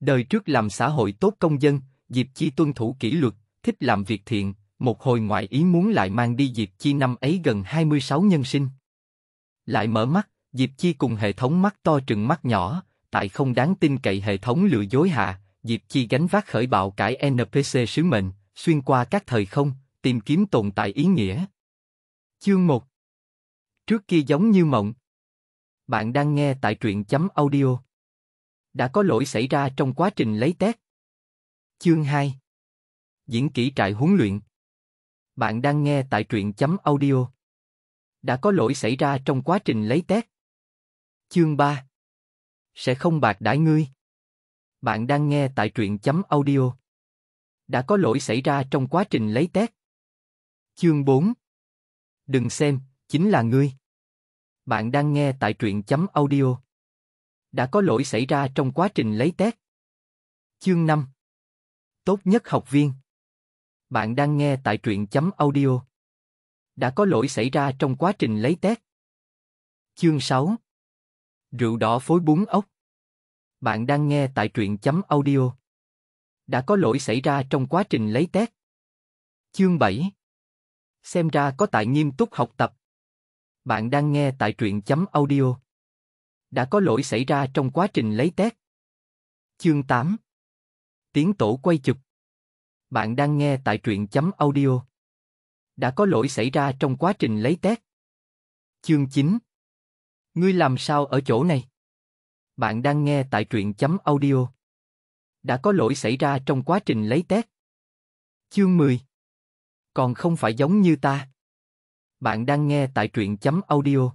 Đời trước làm xã hội tốt công dân, Diệp Chi tuân thủ kỷ luật, thích làm việc thiện, một hồi ngoại ý muốn lại mang đi Diệp Chi năm ấy gần 26 nhân sinh. Lại mở mắt, Diệp Chi cùng hệ thống mắt to trừng mắt nhỏ, tại không đáng tin cậy hệ thống lừa dối hạ, Diệp Chi gánh vác khởi bạo cải NPC sứ mệnh, xuyên qua các thời không, tìm kiếm tồn tại ý nghĩa. Chương 1 Trước kia giống như mộng Bạn đang nghe tại truyện chấm audio đã có lỗi xảy ra trong quá trình lấy test. Chương 2 Diễn kỹ trại huấn luyện Bạn đang nghe tại truyện chấm audio. Đã có lỗi xảy ra trong quá trình lấy test. Chương 3 Sẽ không bạc đãi ngươi. Bạn đang nghe tại truyện chấm audio. Đã có lỗi xảy ra trong quá trình lấy test. Chương 4 Đừng xem, chính là ngươi. Bạn đang nghe tại truyện chấm audio đã có lỗi xảy ra trong quá trình lấy test. Chương 5 Tốt nhất học viên Bạn đang nghe tại truyện chấm audio. Đã có lỗi xảy ra trong quá trình lấy test. Chương 6 Rượu đỏ phối bún ốc Bạn đang nghe tại truyện chấm audio. Đã có lỗi xảy ra trong quá trình lấy test. Chương 7 Xem ra có tại nghiêm túc học tập. Bạn đang nghe tại truyện chấm audio đã có lỗi xảy ra trong quá trình lấy test. Chương 8 Tiếng tổ quay chụp Bạn đang nghe tại truyện chấm audio. Đã có lỗi xảy ra trong quá trình lấy test. Chương 9 Ngươi làm sao ở chỗ này? Bạn đang nghe tại truyện chấm audio. Đã có lỗi xảy ra trong quá trình lấy test. Chương 10 Còn không phải giống như ta. Bạn đang nghe tại truyện chấm audio